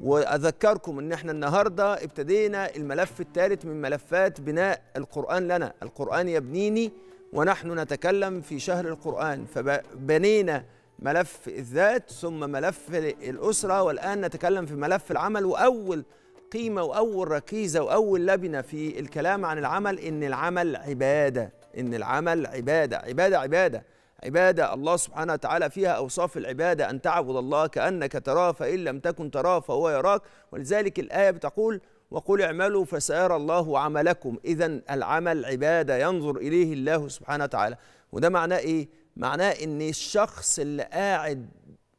واذكركم ان احنا النهارده ابتدينا الملف الثالث من ملفات بناء القران لنا القران يبنيني ونحن نتكلم في شهر القران فبنينا ملف الذات ثم ملف الاسره والان نتكلم في ملف العمل واول قيمه واول ركيزه واول لبنه في الكلام عن العمل ان العمل عباده ان العمل عباده عباده عباده عبادة الله سبحانه وتعالى فيها أوصاف العبادة أن تعبد الله كأنك تراه فإن لم تكن تراه فهو يراك ولذلك الآية بتقول وقل اعملوا فسيرى الله عملكم إذا العمل عبادة ينظر إليه الله سبحانه وتعالى وده معناه إيه؟ معناه إن الشخص اللي قاعد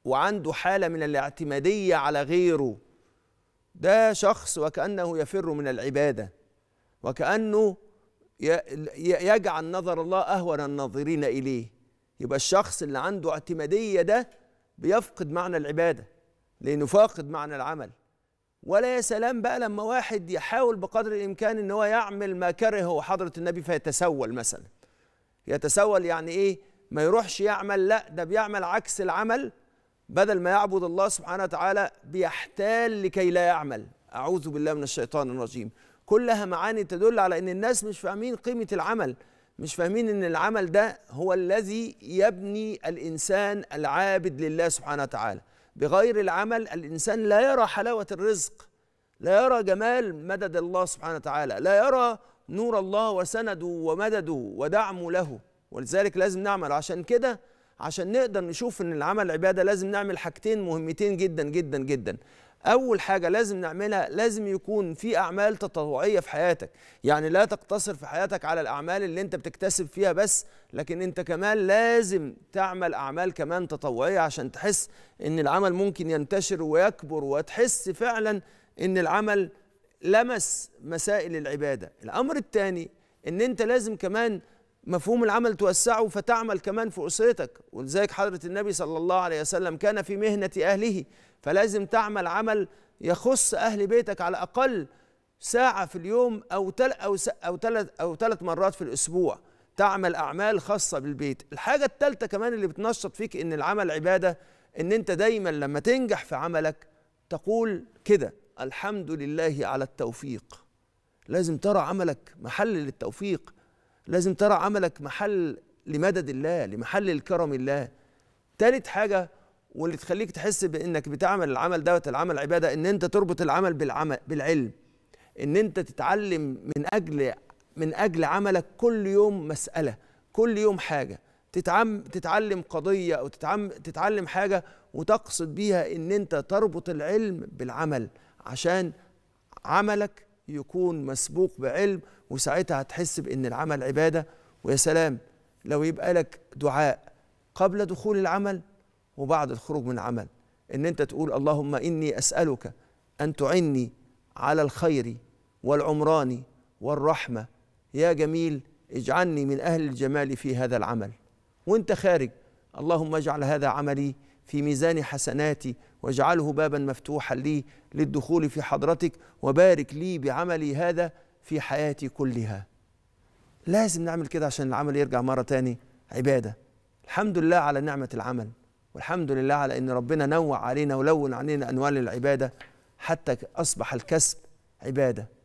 وعنده حالة من الاعتمادية على غيره ده شخص وكأنه يفر من العبادة وكأنه يجعل نظر الله أهون الناظرين إليه يبقى الشخص اللي عنده اعتمادية ده بيفقد معنى العبادة لأنه فاقد معنى العمل ولا يا سلام بقى لما واحد يحاول بقدر الإمكان إن هو يعمل ما كرهه حضرة النبي فيتسول مثلا يتسول يعني إيه ما يروحش يعمل لا ده بيعمل عكس العمل بدل ما يعبد الله سبحانه وتعالى بيحتال لكي لا يعمل أعوذ بالله من الشيطان الرجيم كلها معاني تدل على ان الناس مش فاهمين قيمه العمل مش فاهمين ان العمل ده هو الذي يبني الانسان العابد لله سبحانه وتعالى بغير العمل الانسان لا يرى حلاوه الرزق لا يرى جمال مدد الله سبحانه وتعالى لا يرى نور الله وسنده ومدده ودعمه له ولذلك لازم نعمل عشان كده عشان نقدر نشوف ان العمل عباده لازم نعمل حاجتين مهمتين جدا جدا جدا اول حاجه لازم نعملها لازم يكون في اعمال تطوعيه في حياتك يعني لا تقتصر في حياتك على الاعمال اللي انت بتكتسب فيها بس لكن انت كمان لازم تعمل اعمال كمان تطوعيه عشان تحس ان العمل ممكن ينتشر ويكبر وتحس فعلا ان العمل لمس مسائل العباده الامر الثاني ان انت لازم كمان مفهوم العمل توسعه فتعمل كمان في أسرتك ولذلك حضرة النبي صلى الله عليه وسلم كان في مهنة أهله فلازم تعمل عمل يخص أهل بيتك على الأقل ساعة في اليوم أو تل أو أو ثلاث أو ثلاث مرات في الأسبوع تعمل أعمال خاصة بالبيت الحاجة الثالثة كمان اللي بتنشط فيك إن العمل عبادة إن أنت دايما لما تنجح في عملك تقول كده الحمد لله على التوفيق لازم ترى عملك محل للتوفيق لازم ترى عملك محل لمدد الله لمحل الكرم الله تالت حاجة واللي تخليك تحس بانك بتعمل العمل دوت العمل عبادة ان انت تربط العمل بالعمل بالعلم ان انت تتعلم من اجل من اجل عملك كل يوم مسألة كل يوم حاجة تتعم تتعلم قضية أو تتعم تتعلم حاجة وتقصد بيها إن أنت تربط العلم بالعمل عشان عملك يكون مسبوق بعلم وساعتها هتحس بان العمل عباده ويا سلام لو يبقى لك دعاء قبل دخول العمل وبعد الخروج من العمل ان انت تقول اللهم اني اسالك ان تعني على الخير والعمران والرحمه يا جميل اجعلني من اهل الجمال في هذا العمل وانت خارج اللهم اجعل هذا عملي في ميزان حسناتي واجعله بابا مفتوحا لي للدخول في حضرتك وبارك لي بعملي هذا في حياتي كلها لازم نعمل كده عشان العمل يرجع مرة تاني عبادة الحمد لله على نعمة العمل والحمد لله على أن ربنا نوع علينا ولون علينا أنوال العبادة حتى أصبح الكسب عباده